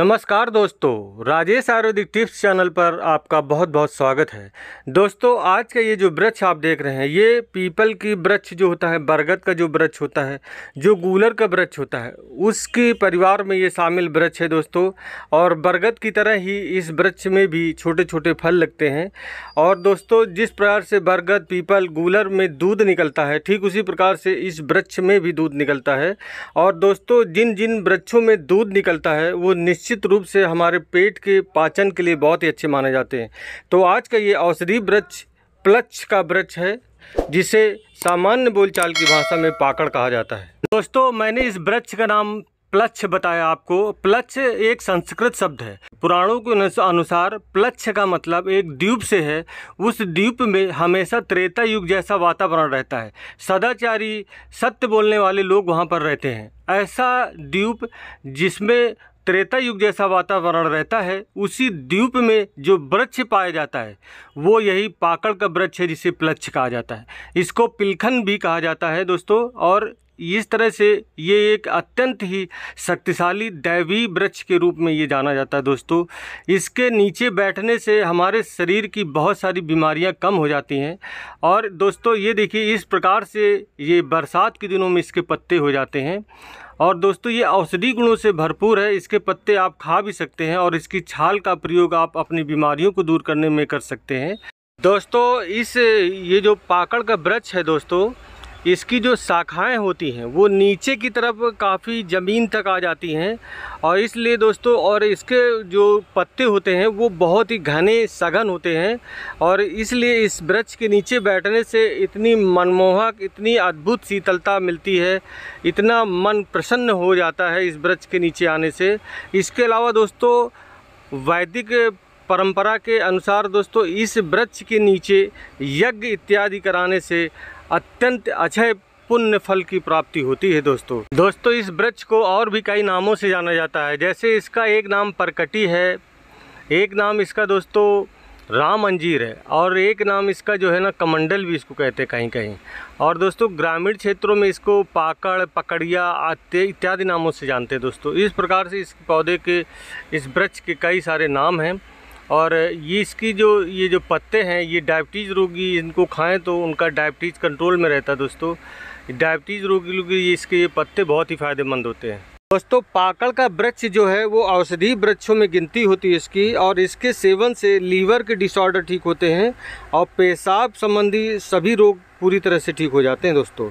नमस्कार दोस्तों Rajesh Ayurvedic tips channel पर आपका बहुत बहुत स्वागत है दोस्तों आज का ये जो वृक्ष आप देख रहे हैं ये पीपल की वृक्ष जो होता है बरगद का जो वृक्ष होता है जो गूलर का वृक्ष होता है उसके परिवार में ये शामिल वृक्ष है दोस्तों और बरगद की तरह ही इस वृक्ष में भी छोटे छोटे फल लगते हैं और दोस्तों जिस प्रकार से बरगद पीपल गूलर में दूध निकलता है ठीक उसी प्रकार से इस वृक्ष में भी दूध निकलता है और दोस्तों जिन जिन वृक्षों में दूध निकलता है वो निश्चित निश्चित रूप से हमारे पेट के पाचन के लिए बहुत ही अच्छे माने जाते हैं तो आज का ये औषधि वृक्ष प्लच का वृक्ष है जिसे सामान्य बोलचाल की भाषा में पाकड़ कहा जाता है दोस्तों मैंने इस वृक्ष का नाम प्लच्छ बताया आपको प्लच्छ एक संस्कृत शब्द है पुराणों के अनुसार प्लच्छ का मतलब एक द्वीप से है उस द्वीप में हमेशा त्रेता युग जैसा वातावरण रहता है सदाचारी सत्य बोलने वाले लोग वहाँ पर रहते हैं ऐसा द्वीप जिसमें त्रेता युग जैसा वातावरण रहता है उसी द्वीप में जो वृक्ष पाया जाता है वो यही पाकड़ का वृक्ष है जिसे प्लक्ष कहा जाता है इसको पिलखन भी कहा जाता है दोस्तों और इस तरह से ये एक अत्यंत ही शक्तिशाली दैवी वृक्ष के रूप में ये जाना जाता है दोस्तों इसके नीचे बैठने से हमारे शरीर की बहुत सारी बीमारियां कम हो जाती हैं और दोस्तों ये देखिए इस प्रकार से ये बरसात के दिनों में इसके पत्ते हो जाते हैं और दोस्तों ये औषधि गुणों से भरपूर है इसके पत्ते आप खा भी सकते हैं और इसकी छाल का प्रयोग आप अपनी बीमारियों को दूर करने में कर सकते हैं दोस्तों इस ये जो पाकड़ का वृक्ष है दोस्तों इसकी जो शाखाएं होती हैं वो नीचे की तरफ काफ़ी ज़मीन तक आ जाती हैं और इसलिए दोस्तों और इसके जो पत्ते होते हैं वो बहुत ही घने सघन होते हैं और इसलिए इस वृक्ष के नीचे बैठने से इतनी मनमोहक इतनी अद्भुत शीतलता मिलती है इतना मन प्रसन्न हो जाता है इस वृक्ष के नीचे आने से इसके अलावा दोस्तों वैदिक परंपरा के अनुसार दोस्तों इस वृक्ष के नीचे यज्ञ इत्यादि कराने से अत्यंत अच्छे पुण्य फल की प्राप्ति होती है दोस्तों दोस्तों इस वृक्ष को और भी कई नामों से जाना जाता है जैसे इसका एक नाम परकटी है एक नाम इसका दोस्तों राम अंजीर है और एक नाम इसका जो है ना कमंडल भी इसको कहते हैं कहीं कहीं और दोस्तों ग्रामीण क्षेत्रों में इसको पाकड़ पकड़िया आते इत्यादि नामों से जानते हैं दोस्तों इस प्रकार से इस पौधे के इस वृक्ष के कई सारे नाम हैं और ये इसकी जो ये जो पत्ते हैं ये डायबिटीज़ रोगी इनको खाएं तो उनका डायबिटीज़ कंट्रोल में रहता है दोस्तों डायबिटीज़ रोगी लोग ये इसके ये पत्ते बहुत ही फ़ायदेमंद होते हैं दोस्तों पाकड़ का वृक्ष जो है वो औषधीय वृक्षों में गिनती होती है इसकी और इसके सेवन से लीवर के डिसऑर्डर ठीक होते हैं और पेशाब संबंधी सभी रोग पूरी तरह से ठीक हो जाते हैं दोस्तों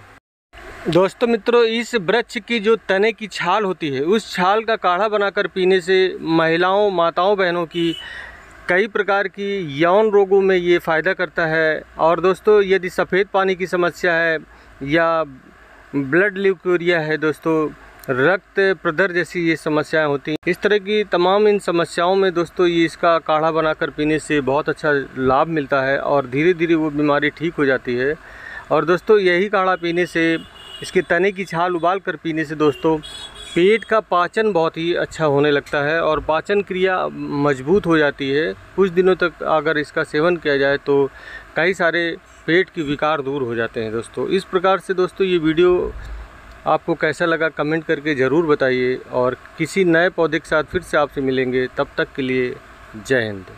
दोस्तों मित्रों इस वृक्ष की जो तने की छाल होती है उस छाल का काढ़ा बनाकर पीने से महिलाओं माताओं बहनों की कई प्रकार की यौन रोगों में ये फ़ायदा करता है और दोस्तों यदि सफ़ेद पानी की समस्या है या ब्लड ल्यूकोरिया है दोस्तों रक्त प्रदर जैसी ये समस्याएं होती हैं इस तरह की तमाम इन समस्याओं में दोस्तों ये इसका काढ़ा बनाकर पीने से बहुत अच्छा लाभ मिलता है और धीरे धीरे वो बीमारी ठीक हो जाती है और दोस्तों यही काढ़ा पीने से इसके तने की छाल उबाल कर पीने से दोस्तों पेट का पाचन बहुत ही अच्छा होने लगता है और पाचन क्रिया मजबूत हो जाती है कुछ दिनों तक अगर इसका सेवन किया जाए तो कई सारे पेट के विकार दूर हो जाते हैं दोस्तों इस प्रकार से दोस्तों ये वीडियो आपको कैसा लगा कमेंट करके ज़रूर बताइए और किसी नए पौधे के साथ फिर से आपसे मिलेंगे तब तक के लिए जय हिंद